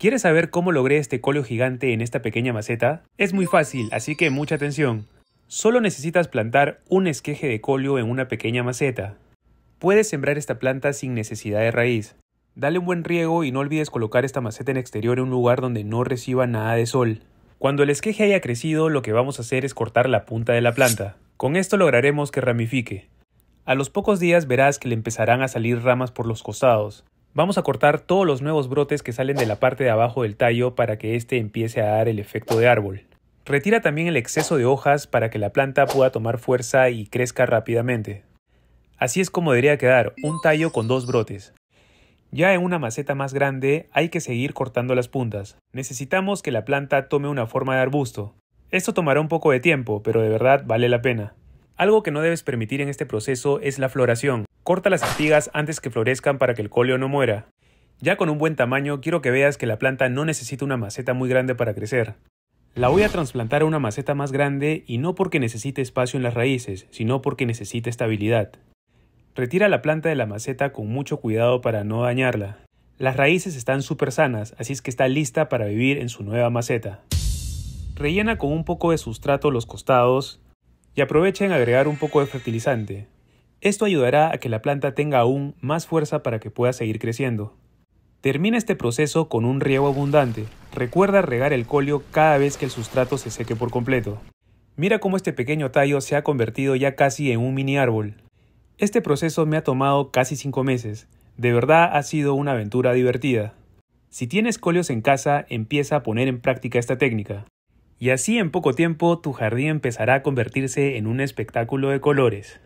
¿Quieres saber cómo logré este colio gigante en esta pequeña maceta? Es muy fácil, así que mucha atención. Solo necesitas plantar un esqueje de colio en una pequeña maceta. Puedes sembrar esta planta sin necesidad de raíz. Dale un buen riego y no olvides colocar esta maceta en exterior en un lugar donde no reciba nada de sol. Cuando el esqueje haya crecido, lo que vamos a hacer es cortar la punta de la planta. Con esto lograremos que ramifique. A los pocos días verás que le empezarán a salir ramas por los costados. Vamos a cortar todos los nuevos brotes que salen de la parte de abajo del tallo para que éste empiece a dar el efecto de árbol. Retira también el exceso de hojas para que la planta pueda tomar fuerza y crezca rápidamente. Así es como debería quedar un tallo con dos brotes. Ya en una maceta más grande hay que seguir cortando las puntas. Necesitamos que la planta tome una forma de arbusto. Esto tomará un poco de tiempo, pero de verdad vale la pena. Algo que no debes permitir en este proceso es la floración. Corta las espigas antes que florezcan para que el colio no muera. Ya con un buen tamaño, quiero que veas que la planta no necesita una maceta muy grande para crecer. La voy a trasplantar a una maceta más grande y no porque necesite espacio en las raíces, sino porque necesita estabilidad. Retira la planta de la maceta con mucho cuidado para no dañarla. Las raíces están súper sanas, así es que está lista para vivir en su nueva maceta. Rellena con un poco de sustrato los costados y aprovecha en agregar un poco de fertilizante. Esto ayudará a que la planta tenga aún más fuerza para que pueda seguir creciendo. Termina este proceso con un riego abundante. Recuerda regar el colio cada vez que el sustrato se seque por completo. Mira cómo este pequeño tallo se ha convertido ya casi en un mini árbol. Este proceso me ha tomado casi 5 meses. De verdad ha sido una aventura divertida. Si tienes colios en casa, empieza a poner en práctica esta técnica. Y así en poco tiempo tu jardín empezará a convertirse en un espectáculo de colores.